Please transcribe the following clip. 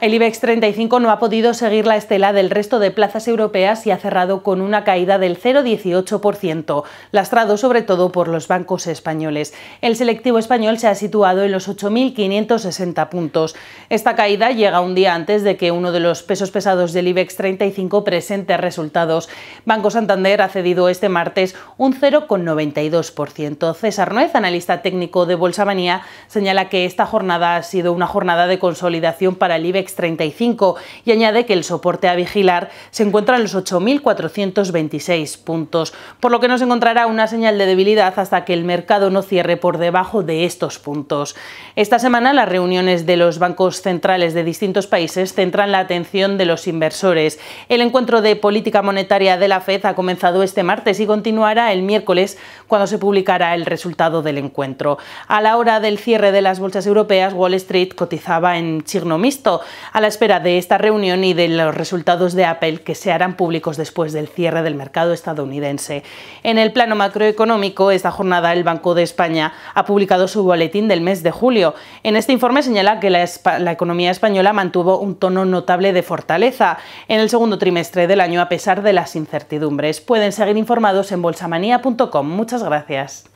El IBEX 35 no ha podido seguir la estela del resto de plazas europeas y ha cerrado con una caída del 0,18%, lastrado sobre todo por los bancos españoles. El selectivo español se ha situado en los 8.560 puntos. Esta caída llega un día antes de que uno de los pesos pesados del IBEX 35 presente resultados. Banco Santander ha cedido este martes un 0,92%. César Nuez, analista técnico de Bolsa Manía, señala que esta jornada ha sido una jornada de consolidación para el IBEX 35 y añade que el soporte a vigilar se encuentra en los 8.426 puntos, por lo que no se encontrará una señal de debilidad hasta que el mercado no cierre por debajo de estos puntos. Esta semana las reuniones de los bancos centrales de distintos países centran la atención de los inversores. El encuentro de política monetaria de la FED ha comenzado este martes y continuará el miércoles cuando se publicará el resultado del encuentro. A la hora del cierre de las bolsas europeas, Wall Street cotizaba en signo mixto a la espera de esta reunión y de los resultados de Apple que se harán públicos después del cierre del mercado estadounidense. En el plano macroeconómico, esta jornada el Banco de España ha publicado su boletín del mes de julio. En este informe señala que la, economía española mantuvo un tono notable de fortaleza en el segundo trimestre del año a pesar de las incertidumbres. Pueden seguir informados en bolsamanía.com. Muchas gracias.